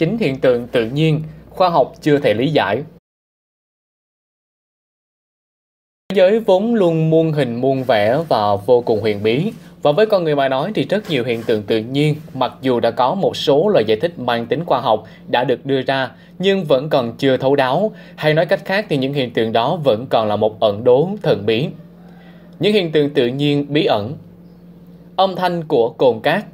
chính hiện tượng tự nhiên khoa học chưa thể lý giải. Thế giới vốn luôn muôn hình muôn vẻ và vô cùng huyền bí. Và với con người mà nói thì rất nhiều hiện tượng tự nhiên, mặc dù đã có một số lời giải thích mang tính khoa học đã được đưa ra, nhưng vẫn còn chưa thấu đáo. Hay nói cách khác thì những hiện tượng đó vẫn còn là một ẩn đố thần bí. Những hiện tượng tự nhiên bí ẩn Âm thanh của cồn cát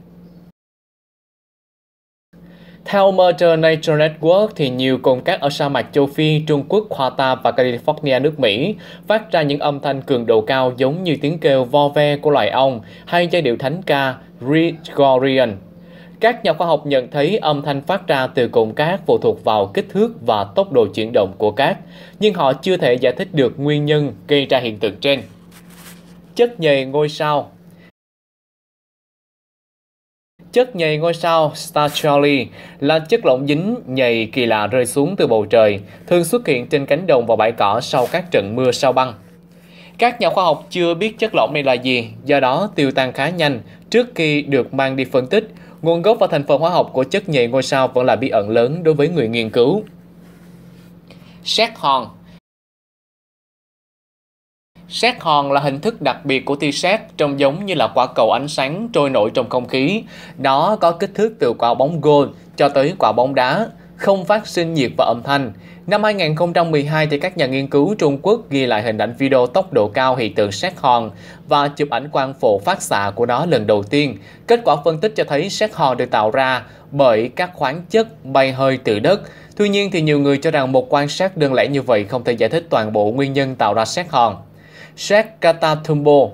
theo Merger Nature Network, thì nhiều cồn cát ở sa mạc châu Phi, Trung Quốc, Hoa và California nước Mỹ phát ra những âm thanh cường độ cao giống như tiếng kêu vo ve của loài ong hay giai điệu thánh ca Gregorian. Các nhà khoa học nhận thấy âm thanh phát ra từ cồn cát phụ thuộc vào kích thước và tốc độ chuyển động của cát, nhưng họ chưa thể giải thích được nguyên nhân gây ra hiện tượng trên. Chất nhầy ngôi sao chất nhầy ngôi sao Star Charlie là chất lỏng dính nhầy kỳ lạ rơi xuống từ bầu trời, thường xuất hiện trên cánh đồng và bãi cỏ sau các trận mưa sao băng. Các nhà khoa học chưa biết chất lỏng này là gì, do đó tiêu tan khá nhanh trước khi được mang đi phân tích. Nguồn gốc và thành phần hóa học của chất nhầy ngôi sao vẫn là bí ẩn lớn đối với người nghiên cứu. xét hòn Sét hòn là hình thức đặc biệt của tia sét trông giống như là quả cầu ánh sáng trôi nổi trong không khí. Nó có kích thước từ quả bóng gôn cho tới quả bóng đá, không phát sinh nhiệt và âm thanh. Năm 2012 thì các nhà nghiên cứu Trung Quốc ghi lại hình ảnh video tốc độ cao hiện tượng sét hòn và chụp ảnh quang phổ phát xạ của nó lần đầu tiên. Kết quả phân tích cho thấy sét hòn được tạo ra bởi các khoáng chất bay hơi từ đất. Tuy nhiên thì nhiều người cho rằng một quan sát đơn lẻ như vậy không thể giải thích toàn bộ nguyên nhân tạo ra sét hòn. Sheikh Katatumbo.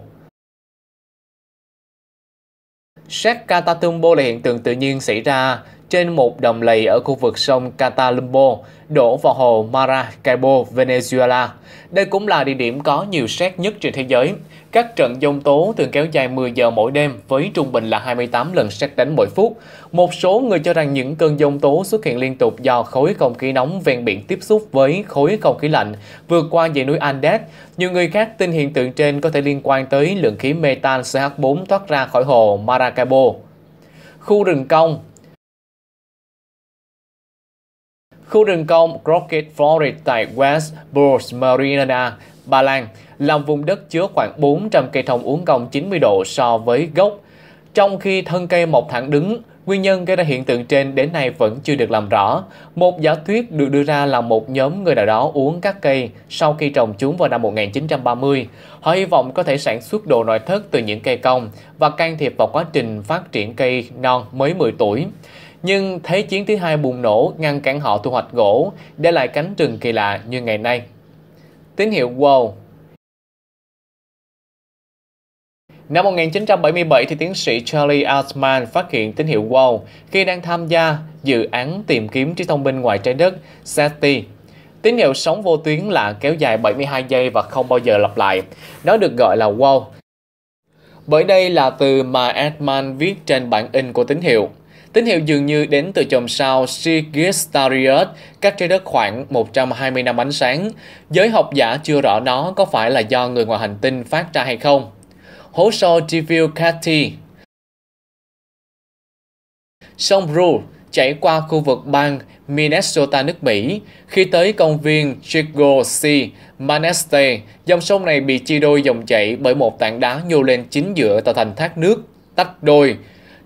Sheikh Katatumbo là hiện tượng tự nhiên xảy ra trên một đầm lầy ở khu vực sông Catalumbo đổ vào hồ Maracaibo, Venezuela. Đây cũng là địa điểm có nhiều xét nhất trên thế giới. Các trận dông tố thường kéo dài 10 giờ mỗi đêm với trung bình là 28 lần xét đánh mỗi phút. Một số người cho rằng những cơn dông tố xuất hiện liên tục do khối không khí nóng ven biển tiếp xúc với khối không khí lạnh vượt qua dãy núi Andes. Nhiều người khác tin hiện tượng trên có thể liên quan tới lượng khí metan CH4 thoát ra khỏi hồ Maracaibo khu rừng cong Khu rừng công Crockett Forest tại West Burj Marina, Ba Lan là vùng đất chứa khoảng 400 cây thông uống cong 90 độ so với gốc. Trong khi thân cây mọc thẳng đứng, nguyên nhân gây ra hiện tượng trên đến nay vẫn chưa được làm rõ. Một giả thuyết được đưa ra là một nhóm người nào đó uống các cây sau khi trồng chúng vào năm 1930. Họ hy vọng có thể sản xuất đồ nội thất từ những cây cong và can thiệp vào quá trình phát triển cây non mới 10 tuổi nhưng Thế chiến thứ hai bùng nổ ngăn cản họ thu hoạch gỗ, để lại cánh rừng kỳ lạ như ngày nay. Tín hiệu Wow Năm 1977 thì tiến sĩ Charlie Altman phát hiện tín hiệu WOW khi đang tham gia dự án tìm kiếm trí thông minh ngoài trái đất SETI. Tín hiệu sóng vô tuyến là kéo dài 72 giây và không bao giờ lặp lại. Nó được gọi là WOW. Bởi đây là từ mà Altman viết trên bản in của tín hiệu. Tín hiệu dường như đến từ chòm sao Sigistarius, cách trái đất khoảng 120 năm ánh sáng. Giới học giả chưa rõ nó có phải là do người ngoài hành tinh phát ra hay không. Hố sâu Tivilcati Sông Brule chảy qua khu vực bang Minnesota nước Mỹ. Khi tới công viên Chico C. Maneste, dòng sông này bị chia đôi dòng chảy bởi một tảng đá nhô lên chính giữa tạo thành thác nước, tách đôi.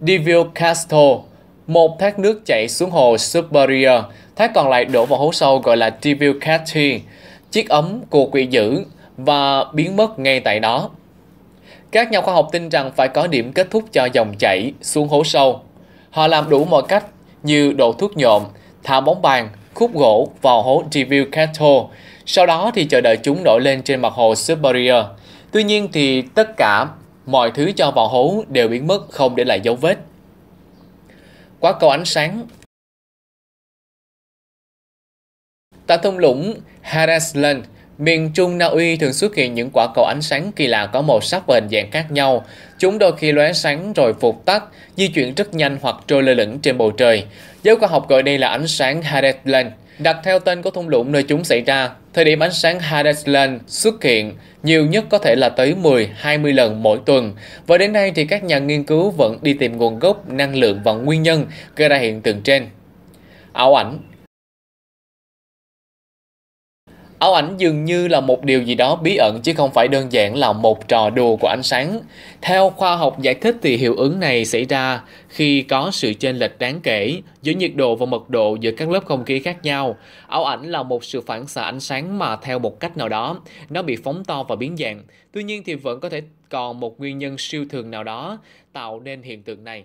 Divil Castro một thác nước chảy xuống hồ Superior, thác còn lại đổ vào hố sâu gọi là Devil Cat chiếc ấm của quỷ dữ và biến mất ngay tại đó. Các nhà khoa học tin rằng phải có điểm kết thúc cho dòng chảy xuống hố sâu. Họ làm đủ mọi cách như đổ thuốc nhộm, thả bóng bàn, khúc gỗ vào hố Devil Cato, sau đó thì chờ đợi chúng nổi lên trên mặt hồ Superior. Tuy nhiên thì tất cả mọi thứ cho vào hố đều biến mất không để lại dấu vết quá cầu ánh sáng. Tại thung lũng Harasland, miền Trung Na Uy thường xuất hiện những quả cầu ánh sáng kỳ lạ có màu sắc và hình dạng khác nhau. Chúng đôi khi lóe sáng rồi phục tắt, di chuyển rất nhanh hoặc trôi lơ lửng trên bầu trời. Giới khoa học gọi đây là ánh sáng Harasland đặt theo tên của thung lũng nơi chúng xảy ra. Thời điểm ánh sáng Hadesland xuất hiện nhiều nhất có thể là tới 10-20 lần mỗi tuần. Và đến nay thì các nhà nghiên cứu vẫn đi tìm nguồn gốc, năng lượng và nguyên nhân gây ra hiện tượng trên. Ảo ảnh Ảo ảnh dường như là một điều gì đó bí ẩn chứ không phải đơn giản là một trò đùa của ánh sáng. Theo khoa học giải thích thì hiệu ứng này xảy ra khi có sự chênh lệch đáng kể giữa nhiệt độ và mật độ giữa các lớp không khí khác nhau. Ảo ảnh là một sự phản xạ ánh sáng mà theo một cách nào đó nó bị phóng to và biến dạng. Tuy nhiên thì vẫn có thể còn một nguyên nhân siêu thường nào đó tạo nên hiện tượng này.